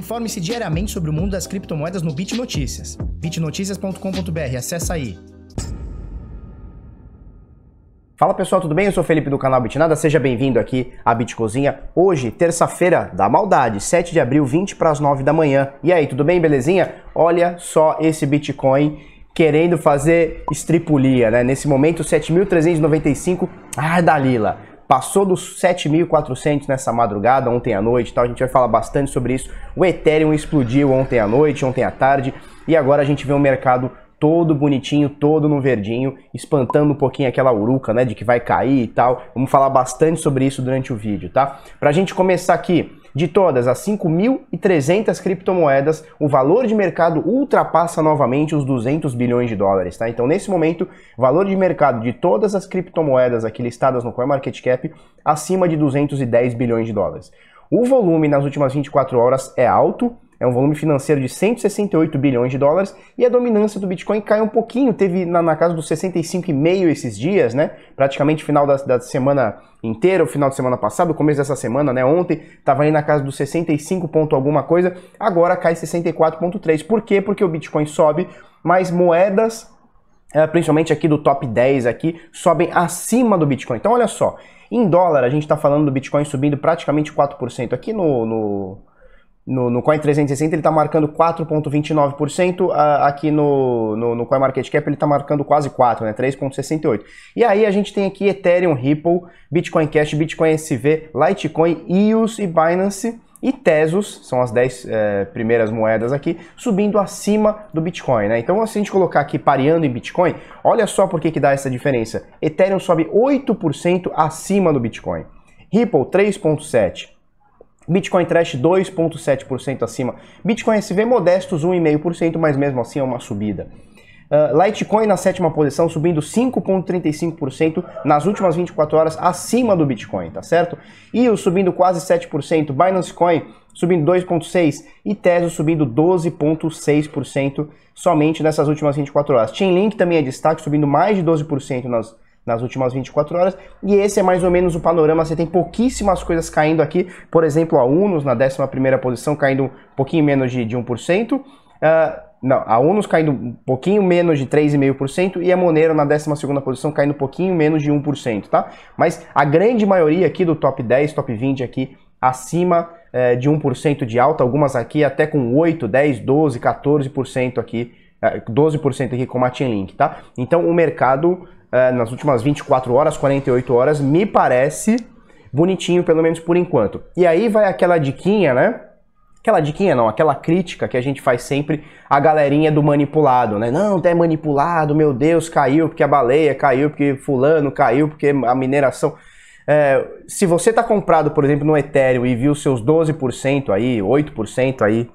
Informe-se diariamente sobre o mundo das criptomoedas no Bit Notícias. bitnoticias.com.br, acessa aí. Fala pessoal, tudo bem? Eu sou Felipe do canal Bitnada, seja bem-vindo aqui à Bitcozinha. Hoje, terça-feira da maldade, 7 de abril, 20 para as 9 da manhã. E aí, tudo bem, belezinha? Olha só esse Bitcoin querendo fazer estripulia, né? Nesse momento, 7.395, ah, Dalila passou dos 7.400 nessa madrugada, ontem à noite, tal. a gente vai falar bastante sobre isso. O Ethereum explodiu ontem à noite, ontem à tarde, e agora a gente vê o um mercado todo bonitinho, todo no verdinho, espantando um pouquinho aquela uruca, né, de que vai cair e tal. Vamos falar bastante sobre isso durante o vídeo, tá? Pra gente começar aqui, de todas as 5.300 criptomoedas, o valor de mercado ultrapassa novamente os 200 bilhões de dólares, tá? Então, nesse momento, o valor de mercado de todas as criptomoedas aqui listadas no CoinMarketCap acima de 210 bilhões de dólares. O volume nas últimas 24 horas é alto, é um volume financeiro de 168 bilhões de dólares e a dominância do Bitcoin cai um pouquinho, teve na, na casa dos 65,5 esses dias, né? Praticamente final da, da semana inteira, o final de semana passado, começo dessa semana, né? Ontem estava ali na casa dos 65 ponto alguma coisa, agora cai 64,3. Por quê? Porque o Bitcoin sobe, mas moedas eh, principalmente aqui do top 10 aqui, sobem acima do Bitcoin. Então olha só, em dólar a gente está falando do Bitcoin subindo praticamente 4% aqui no, no no, no Coin360 ele está marcando 4,29%, aqui no, no, no CoinMarketCap ele está marcando quase 4, né, 3,68%. E aí a gente tem aqui Ethereum, Ripple, Bitcoin Cash, Bitcoin SV, Litecoin, EOS e Binance e Tesos, são as 10 é, eh, primeiras moedas aqui, subindo acima do Bitcoin. Né? Então, se a gente colocar aqui pareando em Bitcoin, olha só por que, que dá essa diferença. Ethereum sobe 8% acima do Bitcoin. Ripple 3,7%, Bitcoin Trash 2,7% acima. Bitcoin SV modestos 1,5%, mas mesmo assim é uma subida. Uh, Litecoin na sétima posição, subindo 5,35% nas últimas 24 horas acima do Bitcoin, tá certo? EOS subindo quase 7%, Binance Coin subindo 2,6% e Tezos subindo 12,6% somente nessas últimas 24 horas. Chainlink também é destaque, subindo mais de 12% nas nas últimas 24 horas. E esse é mais ou menos o panorama. Você tem pouquíssimas coisas caindo aqui. Por exemplo, a Unos na 11 posição caindo um pouquinho menos de, de 1%. Uh, ah, não, a Unos caindo um pouquinho menos de 3,5% e a Monero na 12ª posição caindo um pouquinho menos de 1%, tá? Mas a grande maioria aqui do top 10, top 20 aqui acima é, de 1% de alta, algumas aqui até com 8, 10, 12, 14% aqui, 12% eh, aqui com a Chainlink, tá? Então o mercado é, nas últimas 24 horas, 48 horas, me parece bonitinho, pelo menos por enquanto. E aí vai aquela diquinha, né? Aquela diquinha não, aquela crítica que a gente faz sempre à galerinha do manipulado, né? Não, até manipulado, meu Deus, caiu porque a baleia caiu, porque fulano caiu, porque a mineração... É, se você está comprado, por exemplo, no Ethereum e viu seus 12% aí, 8% aí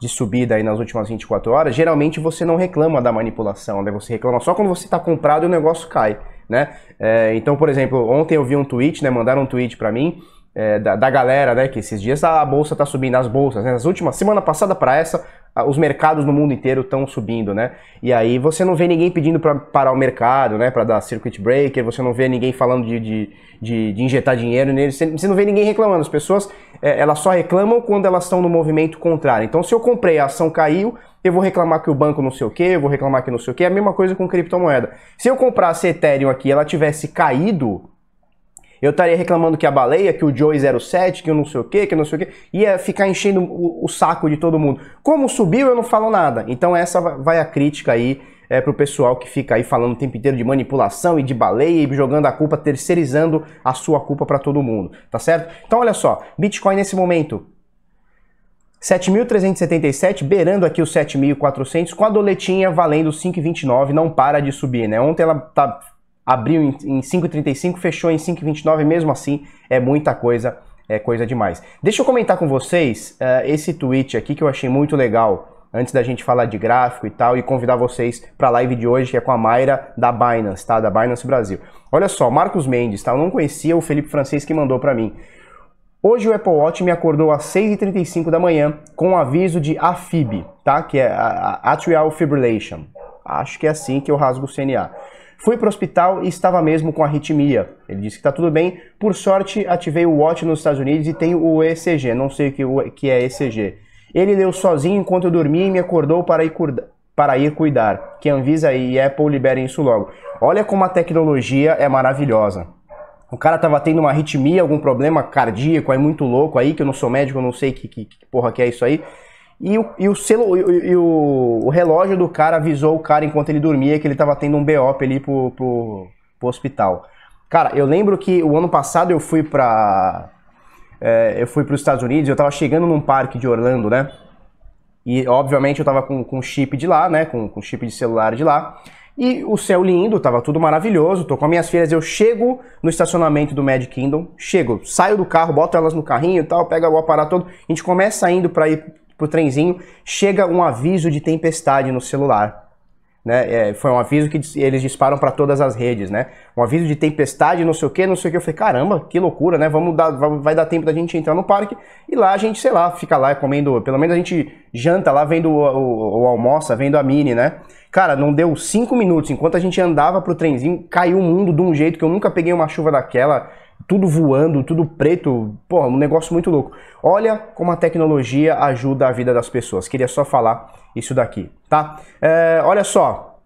de subida aí nas últimas 24 horas, geralmente você não reclama da manipulação, né? Você reclama só quando você está comprado e o negócio cai, né? É, então, por exemplo, ontem eu vi um tweet, né? Mandaram um tweet para mim é, da, da, galera, né? Que esses dias ah, a bolsa tá subindo, as bolsas, né? Nas últimas, semana passada para essa, os mercados no mundo inteiro estão subindo, né? E aí você não vê ninguém pedindo para parar o mercado, né? Para dar circuit breaker, você não vê ninguém falando de, de, de, de injetar dinheiro nele, você não vê ninguém reclamando. As pessoas, é, elas só reclamam quando elas estão no movimento contrário. Então, se eu comprei, a ação caiu, eu vou reclamar que o banco não sei o que, eu vou reclamar que não sei o que. É a mesma coisa com criptomoeda. Se eu comprasse Ethereum aqui e ela tivesse caído, eu estaria reclamando que a baleia, que o Joey 07, que eu não sei o que, que eu não sei o que, ia ficar enchendo o, o, saco de todo mundo. Como subiu, eu não falo nada. Então essa vai a crítica aí é, pro pessoal que fica aí falando o tempo inteiro de manipulação e de baleia e jogando a culpa, terceirizando a sua culpa para todo mundo, tá certo? Então olha só, Bitcoin nesse momento 7.377, beirando aqui os 7.400, com a doletinha valendo 5,29, não para de subir, né? Ontem ela tá abriu em, em 5,35, fechou em 5,29, mesmo assim é muita coisa, é coisa demais. Deixa eu comentar com vocês uh, esse tweet aqui que eu achei muito legal antes da gente falar de gráfico e tal, e convidar vocês para a live de hoje, que é com a Mayra da Binance, tá? Da Binance Brasil. Olha só, Marcos Mendes, tá? Eu não conhecia o Felipe Francês que mandou para mim. Hoje o Apple Watch me acordou às 6h35 da manhã com um aviso de AFib, tá? Que é a Atrial Fibrillation. Acho que é assim que eu rasgo o CNA. Fui para o hospital e estava mesmo com arritmia. Ele disse que está tudo bem. Por sorte, ativei o Watch nos Estados Unidos e tenho o ECG. Não sei o que é ECG. Ele leu sozinho enquanto eu dormia e me acordou para ir, para ir cuidar. Que Anvisa e Apple liberem isso logo. Olha como a tecnologia é maravilhosa. O cara tava tendo uma arritmia, algum problema cardíaco aí é muito louco aí, que eu não sou médico, eu não sei que, que, que porra que é isso aí. E o, e o, e o, relógio do cara avisou o cara enquanto ele dormia que ele estava tendo um BOP ali pro, pro, pro, hospital. Cara, eu lembro que o ano passado eu fui pra é, eu fui para os Estados Unidos, eu estava chegando num parque de Orlando, né? E obviamente eu estava com, com chip de lá, né? Com, com chip de celular de lá. E o céu lindo, tava tudo maravilhoso. Tô com as minhas filhas, eu chego no estacionamento do Mad Kingdom, chego, saio do carro, boto elas no carrinho e tal, pego o aparato todo. A gente começa indo para ir pro trenzinho, chega um aviso de tempestade no celular. Né? É, foi um aviso que eles disparam para todas as redes, né? Um aviso de tempestade, não sei o que, não sei o que. Eu falei, caramba, que loucura, né? Vamos dar, vai dar tempo da gente entrar no parque e lá a gente, sei lá, fica lá comendo, pelo menos a gente janta lá vendo o, o, o almoça, vendo a mini, né? Cara, não deu cinco minutos, enquanto a gente andava pro trenzinho, caiu o mundo de um jeito que eu nunca peguei uma chuva daquela tudo voando, tudo preto, pô, um negócio muito louco. Olha como a tecnologia ajuda a vida das pessoas. Queria só falar isso daqui, tá? É, olha só.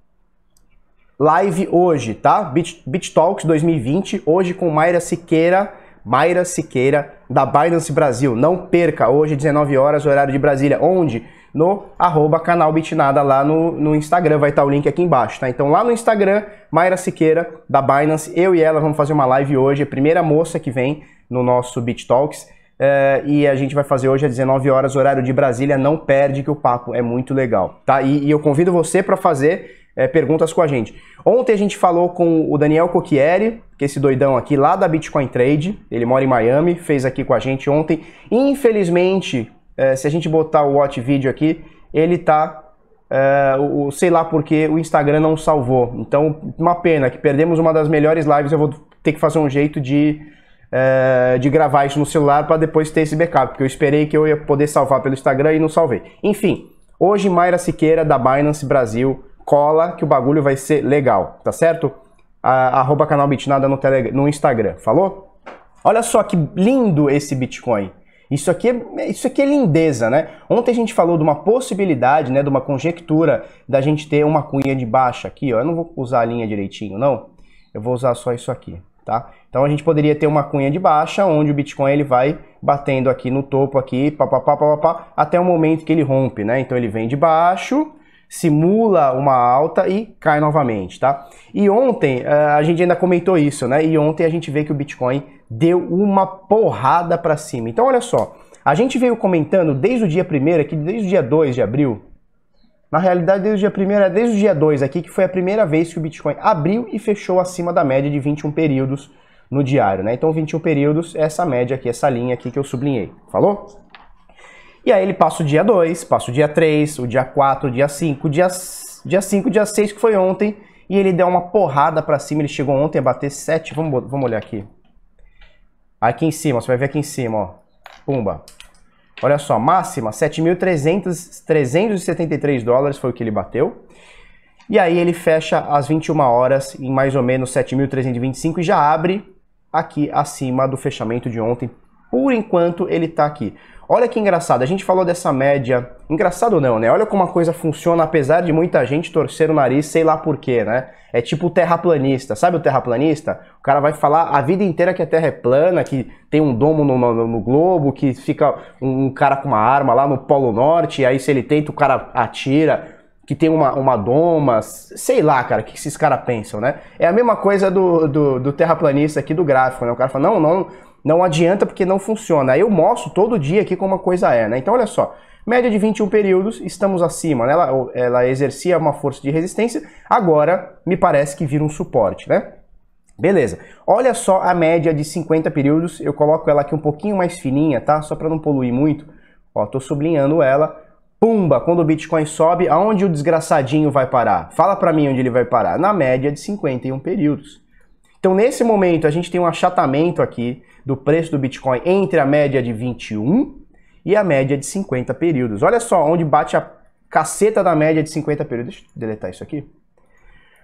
Live hoje, tá? Beach, Talks 2020, hoje com Mayra Siqueira, Mayra Siqueira da Binance Brasil. Não perca, hoje 19 horas, horário de Brasília, onde no arroba canal Bitnada lá no, no Instagram, vai estar tá o link aqui embaixo, tá? Então lá no Instagram, Mayra Siqueira, da Binance, eu e ela vamos fazer uma live hoje, a primeira moça que vem no nosso Bit Talks, uh, e a gente vai fazer hoje às 19 horas, horário de Brasília, não perde que o papo é muito legal, tá? E, e eu convido você para fazer é, perguntas com a gente. Ontem a gente falou com o Daniel Cocchieri, que é esse doidão aqui lá da Bitcoin Trade, ele mora em Miami, fez aqui com a gente ontem. Infelizmente, é, se a gente botar o Watch Video aqui, ele tá. É, o, sei lá porque o Instagram não salvou. Então, uma pena que perdemos uma das melhores lives. Eu vou ter que fazer um jeito de, é, de gravar isso no celular para depois ter esse backup, porque eu esperei que eu ia poder salvar pelo Instagram e não salvei. Enfim, hoje Mayra Siqueira da Binance Brasil cola que o bagulho vai ser legal, tá certo? A, arroba canal Bitnada no, tele, no Instagram, falou? Olha só que lindo esse Bitcoin. Isso aqui, é, isso aqui é lindeza, né? Ontem a gente falou de uma possibilidade, né, de uma conjectura da gente ter uma cunha de baixa aqui, ó. Eu não vou usar a linha direitinho, não. Eu vou usar só isso aqui, tá? Então a gente poderia ter uma cunha de baixa, onde o Bitcoin ele vai batendo aqui no topo aqui, papapá, papapá, até o momento que ele rompe, né? Então ele vem de baixo, simula uma alta e cai novamente, tá? E ontem eh, a gente ainda comentou isso, né? E ontem a gente vê que o Bitcoin deu uma porrada para cima. Então olha só, a gente veio comentando desde o dia 1 aqui, desde o dia 2 de abril, na realidade desde o dia 1 é, desde o dia 2 aqui, que foi a primeira vez que o Bitcoin abriu e fechou acima da média de 21 períodos no diário, né? Então 21 períodos é essa média aqui, essa linha aqui que eu sublinhei. Falou? E aí ele passa o dia 2, passa o dia 3, o dia 4, o dia 5, o dia, dia 5, dia 6 que foi ontem, e ele deu uma porrada para cima, ele chegou ontem a bater 7, vamos, vamos olhar aqui, Aqui em cima, você vai ver aqui em cima, ó. Pumba. Olha só, máxima 7.373 dólares foi o que ele bateu. E aí ele fecha às 21 horas em mais ou menos 7.325 e já abre aqui acima do fechamento de ontem por enquanto, ele está aqui. Olha que engraçado, a gente falou dessa média. Engraçado não, né? Olha como a coisa funciona, apesar de muita gente torcer o nariz, sei lá porquê, né? É tipo o terraplanista. Sabe o terraplanista? O cara vai falar a vida inteira que a terra é plana, que tem um domo no, no, no globo, que fica um, um cara com uma arma lá no Polo Norte, e aí se ele tenta, o cara atira que tem uma, uma doma, sei lá, cara, o que esses caras pensam, né? É a mesma coisa do, do, do terraplanista aqui do gráfico, né? O cara fala, não, não, não adianta porque não funciona. Eu mostro todo dia aqui como a coisa é, né? Então olha só, média de 21 períodos, estamos acima, né? Ela, ela exercia uma força de resistência, agora me parece que vira um suporte, né? Beleza. Olha só a média de 50 períodos, eu coloco ela aqui um pouquinho mais fininha, tá? Só para não poluir muito. Ó, tô sublinhando ela. Pumba, quando o Bitcoin sobe, aonde o desgraçadinho vai parar? Fala para mim onde ele vai parar. Na média de 51 períodos. Então, nesse momento, a gente tem um achatamento aqui do preço do Bitcoin entre a média de 21 e a média de 50 períodos. Olha só onde bate a caceta da média de 50 períodos. Deixa eu deletar isso aqui.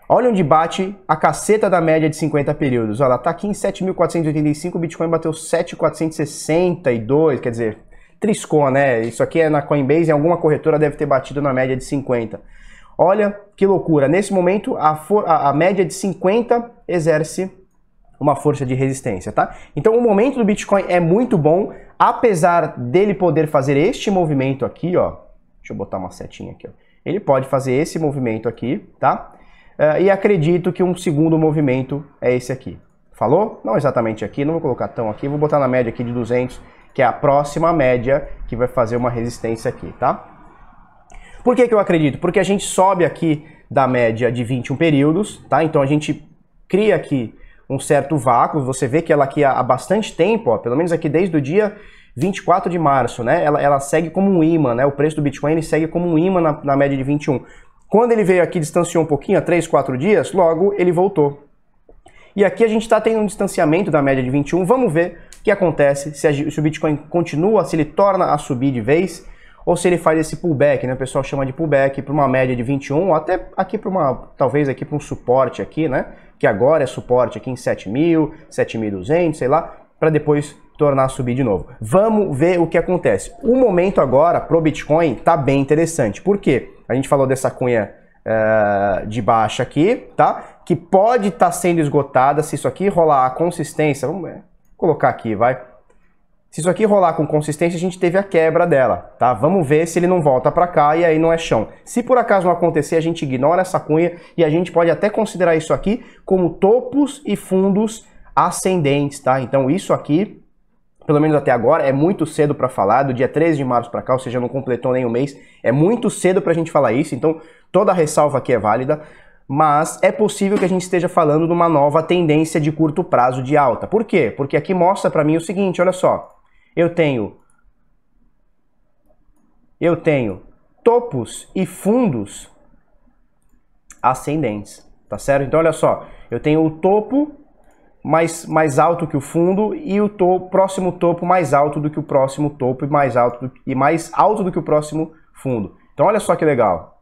Olha onde bate a caceta da média de 50 períodos. Olha, tá aqui em 7.485, o Bitcoin bateu 7.462, quer dizer, triscou, né? Isso aqui é na Coinbase, em alguma corretora deve ter batido na média de 50. Olha que loucura, nesse momento a, a, a média de 50 exerce uma força de resistência, tá? Então o momento do Bitcoin é muito bom, apesar dele poder fazer este movimento aqui, ó. Deixa eu botar uma setinha aqui, ó. Ele pode fazer esse movimento aqui, tá? Uh, e acredito que um segundo movimento é esse aqui. Falou? Não exatamente aqui, não vou colocar tão aqui, vou botar na média aqui de 200, que é a próxima média que vai fazer uma resistência aqui, tá? Por que, que eu acredito? Porque a gente sobe aqui da média de 21 períodos, tá? Então a gente cria aqui um certo vácuo. Você vê que ela aqui há bastante tempo, ó, pelo menos aqui desde o dia 24 de março, né? Ela, ela segue como um imã, né? O preço do Bitcoin segue como um imã na, na média de 21. Quando ele veio aqui, distanciou um pouquinho, há 3, 4 dias, logo ele voltou. E aqui a gente está tendo um distanciamento da média de 21. Vamos ver o que acontece se, a, se o Bitcoin continua, se ele torna a subir de vez ou se ele faz esse pullback, né? O pessoal chama de pullback para uma média de 21, até aqui para uma, talvez aqui para um suporte aqui, né? Que agora é suporte aqui em 7.000, 7.200, sei lá, para depois tornar a subir de novo. Vamos ver o que acontece. O momento agora pro Bitcoin tá bem interessante. Por quê? A gente falou dessa cunha uh, de baixa aqui, tá? Que pode estar tá sendo esgotada se isso aqui rolar a consistência. Vamos colocar aqui, vai se isso aqui rolar com consistência, a gente teve a quebra dela, tá? Vamos ver se ele não volta para cá e aí não é chão. Se por acaso não acontecer, a gente ignora essa cunha e a gente pode até considerar isso aqui como topos e fundos ascendentes, tá? Então isso aqui pelo menos até agora, é muito cedo para falar, do dia 13 de março para cá, ou seja, não completou nem um mês, é muito cedo para a gente falar isso, então toda ressalva aqui é válida, mas é possível que a gente esteja falando de uma nova tendência de curto prazo de alta. Por quê? Porque aqui mostra para mim o seguinte, olha só, eu tenho eu tenho topos e fundos ascendentes, tá certo? Então olha só, eu tenho o topo mais, mais alto que o fundo e o próximo topo mais alto do que o próximo topo e mais alto do, e mais alto do que o próximo fundo. Então olha só que legal.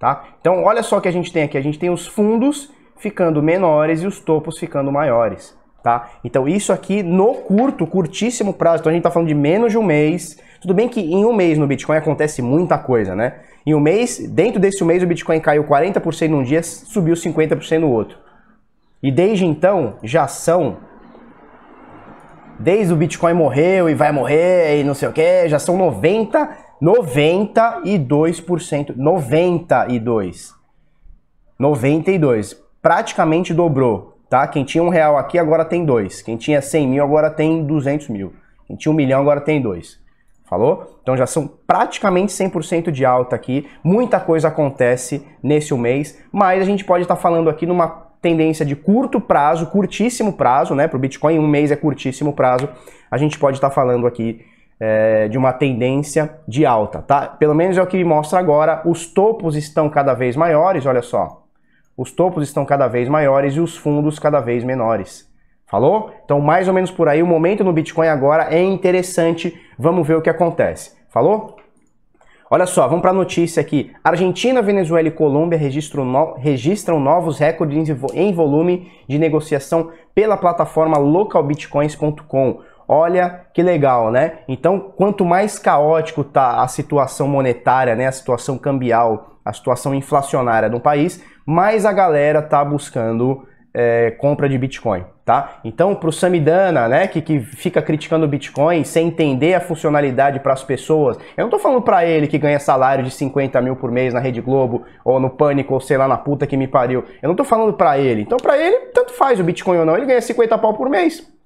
Tá? Então, olha só o que a gente tem aqui. A gente tem os fundos ficando menores e os topos ficando maiores. Tá? Então, isso aqui no curto, curtíssimo prazo. Então, a gente está falando de menos de um mês. Tudo bem que em um mês no Bitcoin acontece muita coisa, né? Em um mês, dentro desse mês, o Bitcoin caiu 40% num dia, subiu 50% no outro. E desde então, já são. Desde o Bitcoin morreu e vai morrer e não sei o que, já são 90 92%, 92, 92, praticamente dobrou, tá? Quem tinha um real aqui agora tem dois, quem tinha 100 mil agora tem 200 mil, quem tinha um milhão agora tem dois, falou? Então já são praticamente 100% de alta aqui, muita coisa acontece nesse mês, mas a gente pode estar tá falando aqui numa tendência de curto prazo, curtíssimo prazo, né? Para o Bitcoin um mês é curtíssimo prazo, a gente pode estar tá falando aqui é, de uma tendência de alta, tá? Pelo menos é o que mostra agora. Os topos estão cada vez maiores, olha só. Os topos estão cada vez maiores e os fundos cada vez menores. Falou? Então, mais ou menos por aí, o momento no Bitcoin agora é interessante. Vamos ver o que acontece. Falou? Olha só, vamos para a notícia aqui. Argentina, Venezuela e Colômbia registram, no... registram novos recordes em volume de negociação pela plataforma localbitcoins.com. Olha que legal, né? Então, quanto mais caótico tá a situação monetária, né, a situação cambial, a situação inflacionária do país, mais a galera tá buscando é, compra de Bitcoin, tá? Então, para o Samidana, né, que, que fica criticando o Bitcoin sem entender a funcionalidade para as pessoas, eu não estou falando para ele que ganha salário de 50 mil por mês na Rede Globo, ou no Pânico, ou sei lá, na puta que me pariu. Eu não estou falando para ele. Então, para ele, tanto faz o Bitcoin ou não, ele ganha 50 pau por mês.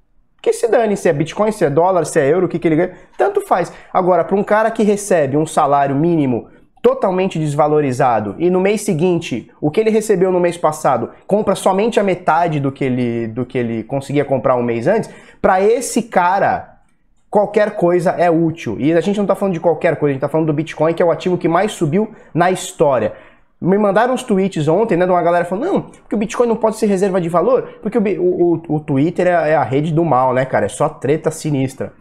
Que se dane se é Bitcoin, se é dólar, se é euro, o que, que ele ganha. Tanto faz. Agora, para um cara que recebe um salário mínimo totalmente desvalorizado e no mês seguinte, o que ele recebeu no mês passado, compra somente a metade do que ele, do que ele conseguia comprar um mês antes, para esse cara, qualquer coisa é útil. E a gente não está falando de qualquer coisa, a gente está falando do Bitcoin, que é o ativo que mais subiu na história. Me mandaram uns tweets ontem, né, de uma galera falando, não, porque o Bitcoin não pode ser reserva de valor, porque o, o, o Twitter é, é a rede do mal, né, cara? É só treta sinistra.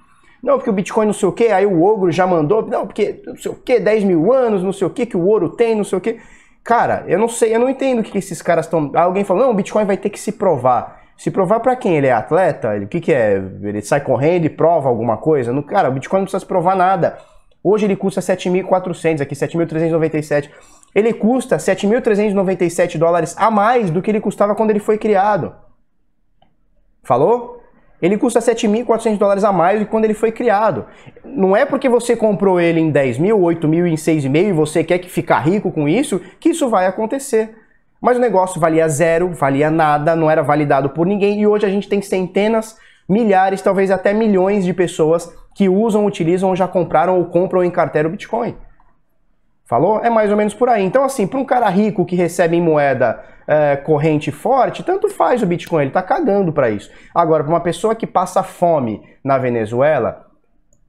Não, porque o Bitcoin não sei o que, aí o ogro já mandou, não, porque não sei o que, 10 mil anos, não sei o que, que o ouro tem, não sei o que. Cara, eu não sei, eu não entendo o que esses caras estão. Alguém falou, não, o Bitcoin vai ter que se provar. Se provar para quem? Ele é atleta? Ele, o que, que é? Ele sai correndo e prova alguma coisa? No, cara, o Bitcoin não precisa se provar nada. Hoje ele custa 7.400, aqui 7.397. Ele custa 7.397 dólares a mais do que ele custava quando ele foi criado. Falou? Ele custa 7.400 dólares a mais do que quando ele foi criado. Não é porque você comprou ele em 10.000, mil, 8 mil, em 6,5 e você quer que ficar rico com isso que isso vai acontecer. Mas o negócio valia zero, valia nada, não era validado por ninguém e hoje a gente tem centenas, milhares, talvez até milhões de pessoas que usam, utilizam ou já compraram ou compram em carteira o Bitcoin. Falou? É mais ou menos por aí. Então, assim, para um cara rico que recebe em moeda é, corrente forte, tanto faz o Bitcoin, ele está cagando para isso. Agora, para uma pessoa que passa fome na Venezuela,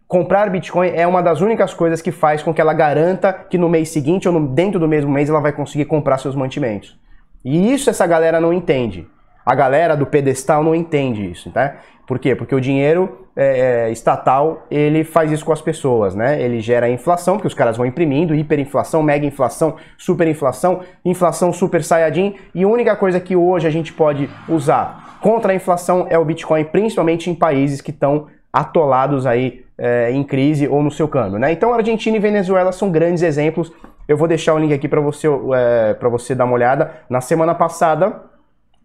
comprar Bitcoin é uma das únicas coisas que faz com que ela garanta que no mês seguinte ou no, dentro do mesmo mês ela vai conseguir comprar seus mantimentos. E isso essa galera não entende. A galera do pedestal não entende isso, tá? Por quê? Porque o dinheiro é, é, estatal ele faz isso com as pessoas, né? Ele gera inflação, porque os caras vão imprimindo, hiperinflação, mega inflação, superinflação, inflação super saiyajin. E a única coisa que hoje a gente pode usar contra a inflação é o Bitcoin, principalmente em países que estão atolados aí é, em crise ou no seu câmbio, né? Então, Argentina e Venezuela são grandes exemplos. Eu vou deixar o link aqui para você, é, para você dar uma olhada. Na semana passada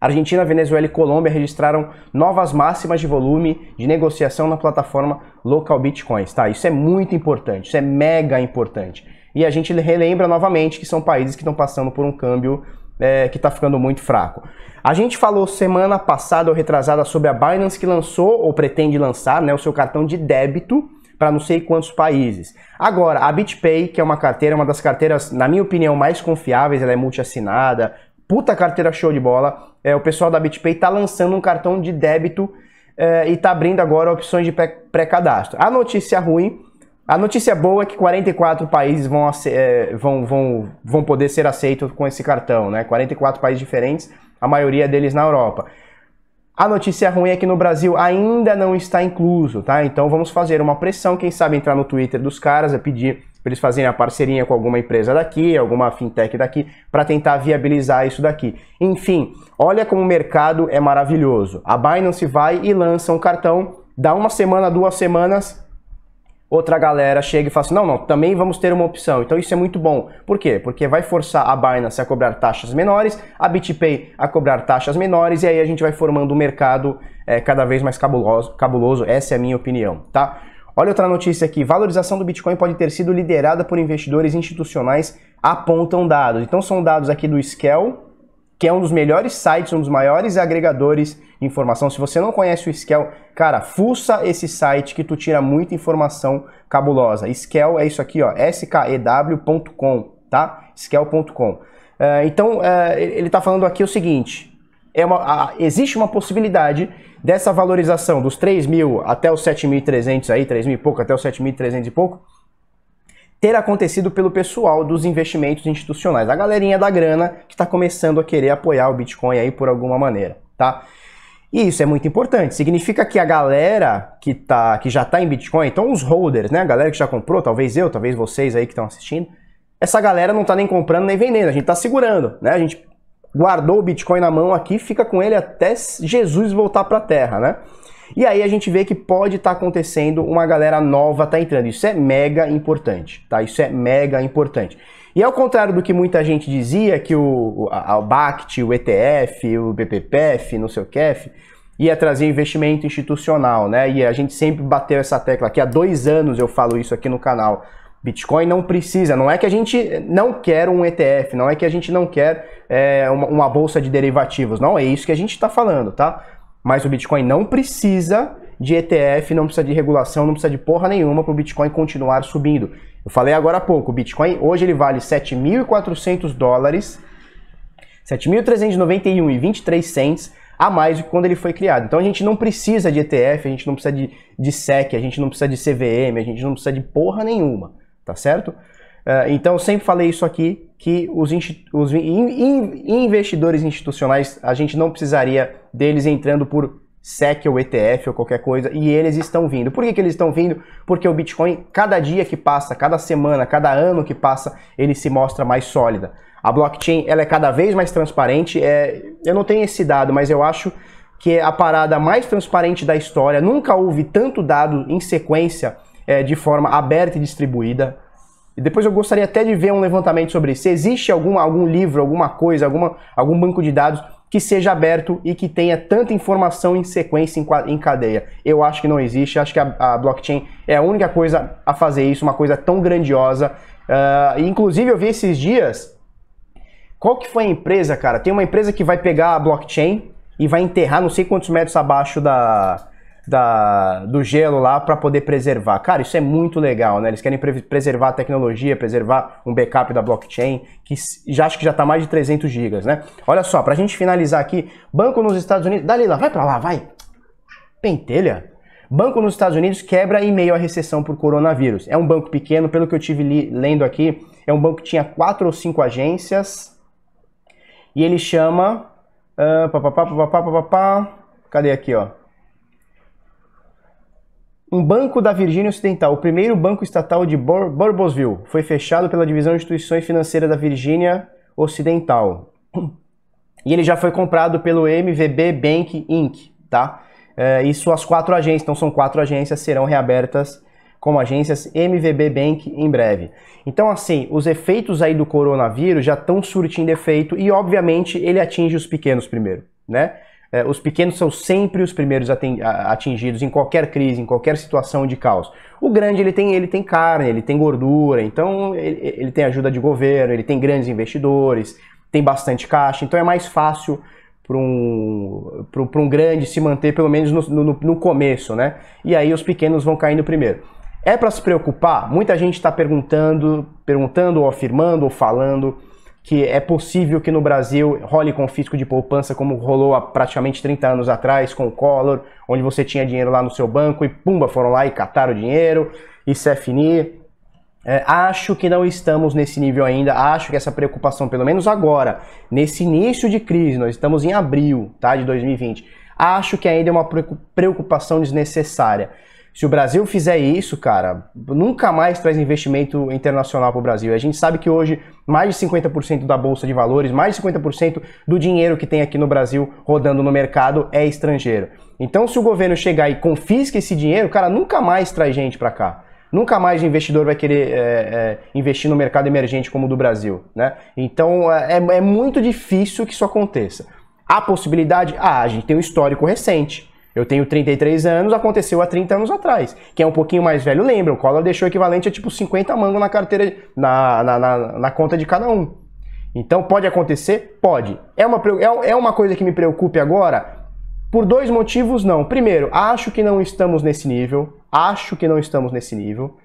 Argentina, Venezuela e Colômbia registraram novas máximas de volume de negociação na plataforma Local Bitcoins, tá? Isso é muito importante, isso é mega importante. E a gente relembra novamente que são países que estão passando por um câmbio é, que está ficando muito fraco. A gente falou semana passada ou retrasada sobre a Binance que lançou ou pretende lançar né, o seu cartão de débito para não sei quantos países. Agora, a BitPay, que é uma carteira, uma das carteiras, na minha opinião, mais confiáveis, ela é multiassinada, puta carteira show de bola. É, o pessoal da BitPay está lançando um cartão de débito é, e está abrindo agora opções de pré-cadastro. A notícia ruim, a notícia boa é que 44 países vão, é, vão, vão, vão poder ser aceitos com esse cartão, né? 44 países diferentes, a maioria deles na Europa. A notícia ruim é que no Brasil ainda não está incluso, tá? Então vamos fazer uma pressão, quem sabe entrar no Twitter dos caras, a é pedir para eles fazerem a parceria com alguma empresa daqui, alguma fintech daqui, para tentar viabilizar isso daqui. Enfim, olha como o mercado é maravilhoso. A Binance vai e lança um cartão, dá uma semana, duas semanas, outra galera chega e fala assim: não, não, também vamos ter uma opção. Então isso é muito bom. Por quê? Porque vai forçar a Binance a cobrar taxas menores, a BitPay a cobrar taxas menores, e aí a gente vai formando um mercado é, cada vez mais cabuloso, cabuloso. Essa é a minha opinião, tá? Olha outra notícia aqui: valorização do Bitcoin pode ter sido liderada por investidores institucionais, apontam dados. Então são dados aqui do Scale, que é um dos melhores sites, um dos maiores agregadores de informação. Se você não conhece o Scale, cara, fuça esse site que tu tira muita informação cabulosa. Scale é isso aqui, ó, skew.com, tá? Scale.com. Uh, é, então uh, ele está falando aqui o seguinte é uma, a, existe uma possibilidade dessa valorização dos 3 mil até os 7.300 aí, 3 mil e pouco, até os 7.300 e pouco, ter acontecido pelo pessoal dos investimentos institucionais, a galerinha da grana que está começando a querer apoiar o Bitcoin aí por alguma maneira, tá? E isso é muito importante. Significa que a galera que, tá, que já está em Bitcoin, então os holders, né? A galera que já comprou, talvez eu, talvez vocês aí que estão assistindo, essa galera não está nem comprando nem vendendo, a gente está segurando, né? A gente guardou o Bitcoin na mão aqui, fica com ele até Jesus voltar para a Terra, né? E aí a gente vê que pode estar tá acontecendo uma galera nova tá entrando. Isso é mega importante, tá? Isso é mega importante. E ao contrário do que muita gente dizia, que o, a, BACT, o ETF, o BPPF, não sei o QF, ia trazer investimento institucional, né? E a gente sempre bateu essa tecla aqui. Há dois anos eu falo isso aqui no canal. Bitcoin não precisa, não é que a gente não quer um ETF, não é que a gente não quer é, uma, uma, bolsa de derivativos, não é isso que a gente está falando, tá? Mas o Bitcoin não precisa de ETF, não precisa de regulação, não precisa de porra nenhuma para o Bitcoin continuar subindo. Eu falei agora há pouco, o Bitcoin hoje ele vale 7.400 dólares, 7.391,23 cents a mais do que quando ele foi criado. Então a gente não precisa de ETF, a gente não precisa de, de SEC, a gente não precisa de CVM, a gente não precisa de porra nenhuma tá certo? É, então, sempre falei isso aqui, que os, os investidores institucionais, a gente não precisaria deles entrando por SEC ou ETF ou qualquer coisa, e eles estão vindo. Por que, que eles estão vindo? Porque o Bitcoin, cada dia que passa, cada semana, cada ano que passa, ele se mostra mais sólida. A blockchain ela é cada vez mais transparente. É, eu não tenho esse dado, mas eu acho que é a parada mais transparente da história. Nunca houve tanto dado em sequência é, de forma aberta e distribuída. E depois eu gostaria até de ver um levantamento sobre isso. Se existe algum algum livro, alguma coisa, alguma, algum banco de dados que seja aberto e que tenha tanta informação em sequência, em, cadeia. Eu acho que não existe, acho que a, a blockchain é a única coisa a fazer isso, uma coisa tão grandiosa. Uh, inclusive, eu vi esses dias, qual que foi a empresa, cara? Tem uma empresa que vai pegar a blockchain e vai enterrar não sei quantos metros abaixo da, da, do gelo lá para poder preservar. Cara, isso é muito legal, né? Eles querem pre preservar a tecnologia, preservar um backup da blockchain, que já acho que já está mais de 300 gigas, né? Olha só, para a gente finalizar aqui, banco nos Estados Unidos... Dalila, vai para lá, vai! Pentelha? Banco nos Estados Unidos quebra em meio à recessão por coronavírus. É um banco pequeno, pelo que eu tive lendo aqui, é um banco que tinha quatro ou cinco agências e ele chama... Uh, pá, pá, pá, pá, pá, pá, pá, pá, cadê aqui, ó? Um banco da Virgínia Ocidental, o primeiro banco estatal de Bur foi fechado pela Divisão de Instituições Financeiras da Virgínia Ocidental. E ele já foi comprado pelo MVB Bank Inc., tá? É, e suas quatro agências, então são quatro agências, serão reabertas como agências MVB Bank em breve. Então, assim, os efeitos aí do coronavírus já estão surtindo efeito e, obviamente, ele atinge os pequenos primeiro, né? É, os pequenos são sempre os primeiros atingidos em qualquer crise, em qualquer situação de caos. O grande ele tem, ele tem carne, ele tem gordura, então ele, ele tem ajuda de governo, ele tem grandes investidores, tem bastante caixa, então é mais fácil para um, um grande se manter pelo menos no, no, no, começo, né? E aí os pequenos vão caindo primeiro. É para se preocupar? Muita gente está perguntando, perguntando, ou afirmando, ou falando que é possível que no Brasil role confisco de poupança, como rolou há praticamente 30 anos atrás com o Collor, onde você tinha dinheiro lá no seu banco e pumba, foram lá e cataram o dinheiro, isso é fini. É, acho que não estamos nesse nível ainda, acho que essa preocupação, pelo menos agora, nesse início de crise, nós estamos em abril tá, de 2020, acho que ainda é uma preocupação desnecessária. Se o Brasil fizer isso, cara, nunca mais traz investimento internacional para o Brasil. A gente sabe que hoje mais de 50% da bolsa de valores, mais de 50% do dinheiro que tem aqui no Brasil rodando no mercado é estrangeiro. Então, se o governo chegar e confisca esse dinheiro, cara, nunca mais traz gente para cá. Nunca mais o investidor vai querer é, é, investir no mercado emergente como o do Brasil, né? Então é, é muito difícil que isso aconteça. A possibilidade, ah, a gente tem um histórico recente. Eu tenho 33 anos, aconteceu há 30 anos atrás. Quem é um pouquinho mais velho lembra, o Collor deixou equivalente a tipo 50 mangos na carteira, na, na, na, na conta de cada um. Então pode acontecer? Pode. É uma, é, é uma coisa que me preocupe agora? Por dois motivos, não. Primeiro, acho que não estamos nesse nível. Acho que não estamos nesse nível.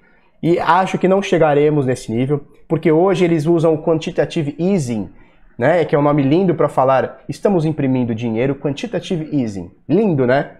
E acho que não chegaremos nesse nível, porque hoje eles usam o quantitative easing, né? Que é um nome lindo para falar. Estamos imprimindo dinheiro, quantitative easing. Lindo, né?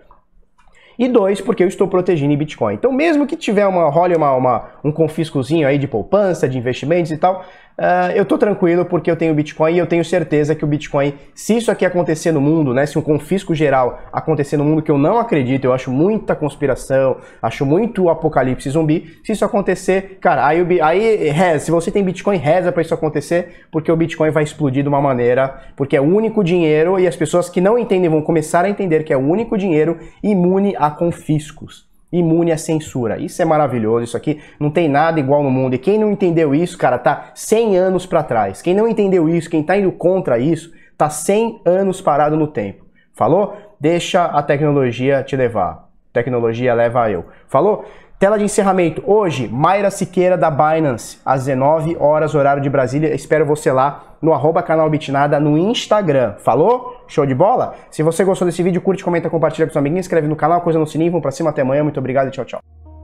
E dois, porque eu estou protegendo em Bitcoin. Então, mesmo que tiver uma, role uma, uma, um confiscozinho aí de poupança, de investimentos e tal, Uh, eu estou tranquilo porque eu tenho Bitcoin e eu tenho certeza que o Bitcoin, se isso aqui acontecer no mundo, né, se um confisco geral acontecer no mundo que eu não acredito, eu acho muita conspiração, acho muito apocalipse zumbi, se isso acontecer, cara, aí, aí reza, se você tem Bitcoin, reza para isso acontecer, porque o Bitcoin vai explodir de uma maneira, porque é o único dinheiro e as pessoas que não entendem vão começar a entender que é o único dinheiro imune a confiscos imune à censura. Isso é maravilhoso, isso aqui não tem nada igual no mundo. E quem não entendeu isso, cara, tá 100 anos para trás. Quem não entendeu isso, quem tá indo contra isso, tá 100 anos parado no tempo. Falou? Deixa a tecnologia te levar. Tecnologia leva eu. Falou? Tela de encerramento hoje, Mayra Siqueira da Binance, às 19 horas, horário de Brasília. Espero você lá no arroba canal Bitnada no Instagram. Falou? Show de bola? Se você gostou desse vídeo, curte, comenta, compartilha com seus amiguinhos, inscreve no canal, coisa no sininho, vamos pra cima, até amanhã, muito obrigado e tchau, tchau.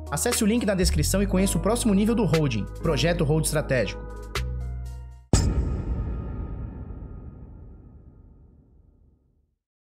Acesse o link na descrição e conheça o próximo nível do Holding, Projeto Hold Estratégico.